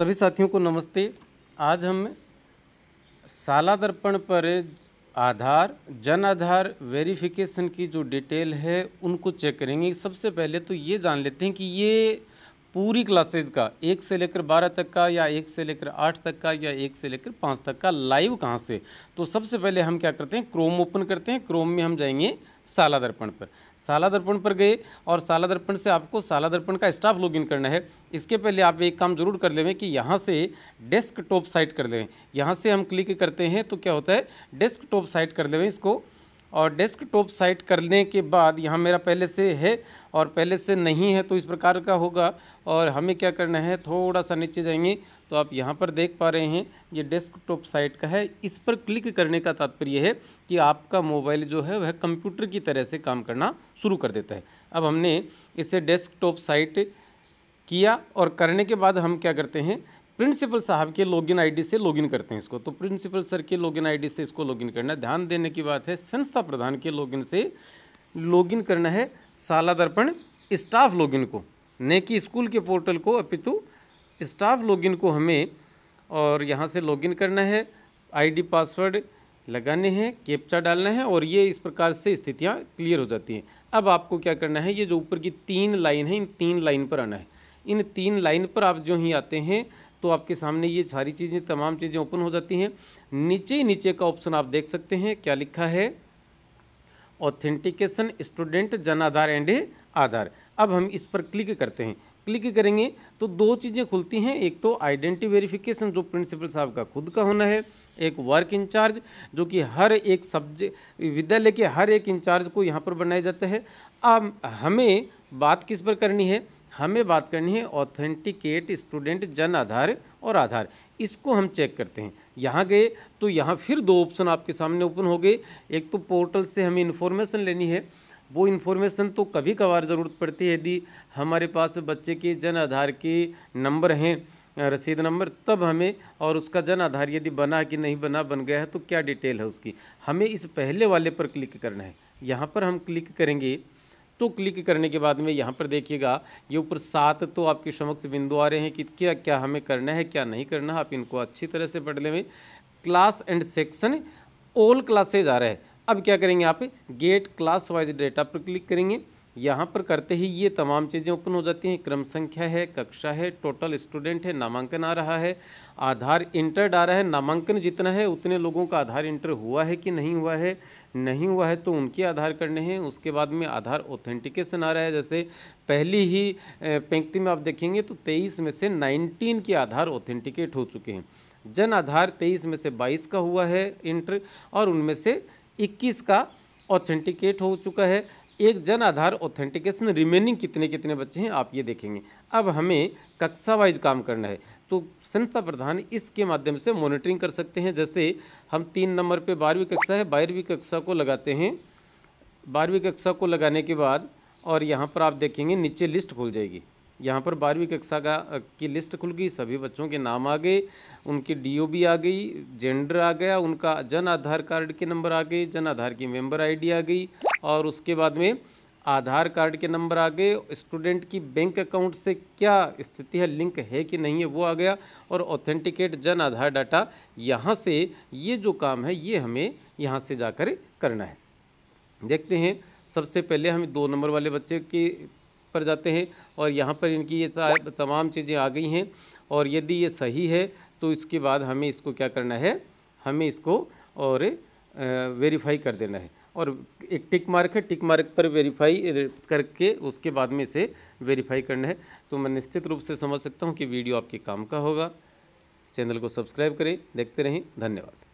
सभी साथियों को नमस्ते आज हम साला दर्पण पर आधार जन आधार वेरिफिकेशन की जो डिटेल है उनको चेक करेंगे सबसे पहले तो ये जान लेते हैं कि ये पूरी क्लासेज का एक से लेकर बारह तक का या एक से लेकर आठ तक का या एक से लेकर पाँच तक का लाइव कहाँ से तो सबसे पहले हम क्या करते हैं क्रोम ओपन करते हैं क्रोम में हम जाएंगे साला दर्पण पर साला दर्पण पर गए और साला दर्पण से आपको साला दर्पण का स्टाफ लॉगिन करना है इसके पहले आप एक काम जरूर कर लेवें कि यहाँ से डेस्क टॉप साइट कर लेवें यहाँ से हम क्लिक करते हैं तो क्या होता है डेस्क टॉप साइट कर लेवें इसको और डेस्कटॉप साइट करने के बाद यहाँ मेरा पहले से है और पहले से नहीं है तो इस प्रकार का होगा और हमें क्या करना है थोड़ा सा नीचे जाएंगे तो आप यहाँ पर देख पा रहे हैं ये डेस्कटॉप साइट का है इस पर क्लिक करने का तात्पर्य है कि आपका मोबाइल जो है वह कंप्यूटर की तरह से काम करना शुरू कर देता है अब हमने इसे डेस्कटॉप साइट किया और करने के बाद हम क्या करते हैं प्रिंसिपल साहब के लॉगिन आईडी से लॉगिन करते हैं इसको तो प्रिंसिपल सर के लॉगिन आईडी से इसको लॉगिन करना है ध्यान देने की बात है संस्था प्रधान के लॉगिन से लॉगिन करना है साला दर्पण स्टाफ लॉगिन को न कि स्कूल के पोर्टल को अपितु स्टाफ लॉगिन को हमें और यहाँ से लॉगिन करना है आईडी पासवर्ड लगाने हैं कैप्चा डालना है और ये इस प्रकार से स्थितियाँ क्लियर हो जाती हैं अब आपको क्या करना है ये जो ऊपर की तीन लाइन है इन तीन लाइन पर आना है इन तीन लाइन पर आप जो ही आते हैं तो आपके सामने ये सारी चीज़ें तमाम चीज़ें ओपन हो जाती हैं नीचे नीचे का ऑप्शन आप देख सकते हैं क्या लिखा है ऑथेंटिकेशन स्टूडेंट जन आधार एंड आधार अब हम इस पर क्लिक करते हैं क्लिक करेंगे तो दो चीज़ें खुलती हैं एक तो आइडेंटिटी वेरिफिकेशन जो प्रिंसिपल साहब का खुद का होना है एक वर्क इंचार्ज जो कि हर एक सब्जेक्ट विद्यालय के हर एक इंचार्ज को यहाँ पर बनाया जाता है अब हमें बात किस पर करनी है हमें बात करनी है ऑथेंटिकेट स्टूडेंट जन आधार और आधार इसको हम चेक करते हैं यहाँ गए तो यहाँ फिर दो ऑप्शन आपके सामने ओपन हो गए एक तो पोर्टल से हमें इन्फॉर्मेशन लेनी है वो इन्फॉर्मेशन तो कभी कभार ज़रूरत पड़ती है यदि हमारे पास बच्चे के जन आधार के नंबर हैं रसीद नंबर तब हमें और उसका जन आधार यदि बना कि नहीं बना बन गया है तो क्या डिटेल है उसकी हमें इस पहले वाले पर क्लिक करना है यहाँ पर हम क्लिक करेंगे तो क्लिक करने के बाद में यहाँ पर देखिएगा ये ऊपर सात तो आपके समक्ष बिंदु आ रहे हैं कि क्या क्या हमें करना है क्या नहीं करना है आप इनको अच्छी तरह से पढ़ लेंगे class and section all classes आ रहे हैं अब क्या करेंगे आप गेट क्लास वाइज डेटा पर क्लिक करेंगे यहाँ पर करते ही ये तमाम चीज़ें ओपन हो जाती हैं क्रम संख्या है कक्षा है टोटल स्टूडेंट है नामांकन आ रहा है आधार इंटर्ड आ रहा है नामांकन जितना है उतने लोगों का आधार इंटर हुआ है कि नहीं हुआ है नहीं हुआ है तो उनके आधार करने हैं उसके बाद में आधार ऑथेंटिकेशन आ रहा है जैसे पहली ही पंक्ति में आप देखेंगे तो तेईस में से नाइनटीन के आधार ऑथेंटिकेट हो चुके हैं जन आधार तेईस में से बाईस का हुआ है इंटर और उनमें से इक्कीस का ऑथेंटिकेट हो चुका है एक जन आधार ऑथेंटिकेशन रिमेनिंग कितने कितने बच्चे हैं आप ये देखेंगे अब हमें कक्षा वाइज काम करना है तो संस्था प्रधान इसके माध्यम से मॉनिटरिंग कर सकते हैं जैसे हम तीन नंबर पे बारहवीं कक्षा है बारहवीं कक्षा को लगाते हैं बारहवीं कक्षा को लगाने के बाद और यहाँ पर आप देखेंगे नीचे लिस्ट खुल जाएगी यहाँ पर बारहवीं कक्षा का की लिस्ट खुल गई सभी बच्चों के नाम आ गए उनकी डीओबी आ गई जेंडर आ गया उनका जन आधार कार्ड के नंबर आ गए जन आधार की मेंबर आईडी आ गई और उसके बाद में आधार कार्ड के नंबर आ गए स्टूडेंट की बैंक अकाउंट से क्या स्थिति है लिंक है कि नहीं है वो आ गया और ऑथेंटिकेट जन आधार डाटा यहाँ से ये जो काम है ये हमें यहाँ से जाकर करना है देखते हैं सबसे पहले हमें दो नंबर वाले बच्चे की पर जाते हैं और यहाँ पर इनकी ये तमाम चीज़ें आ गई हैं और यदि ये सही है तो इसके बाद हमें इसको क्या करना है हमें इसको और वेरीफाई कर देना है और एक टिक मार्क है टिक मार्क पर वेरीफाई करके उसके बाद में इसे वेरीफाई करना है तो मैं निश्चित रूप से समझ सकता हूँ कि वीडियो आपके काम का होगा चैनल को सब्सक्राइब करें देखते रहें धन्यवाद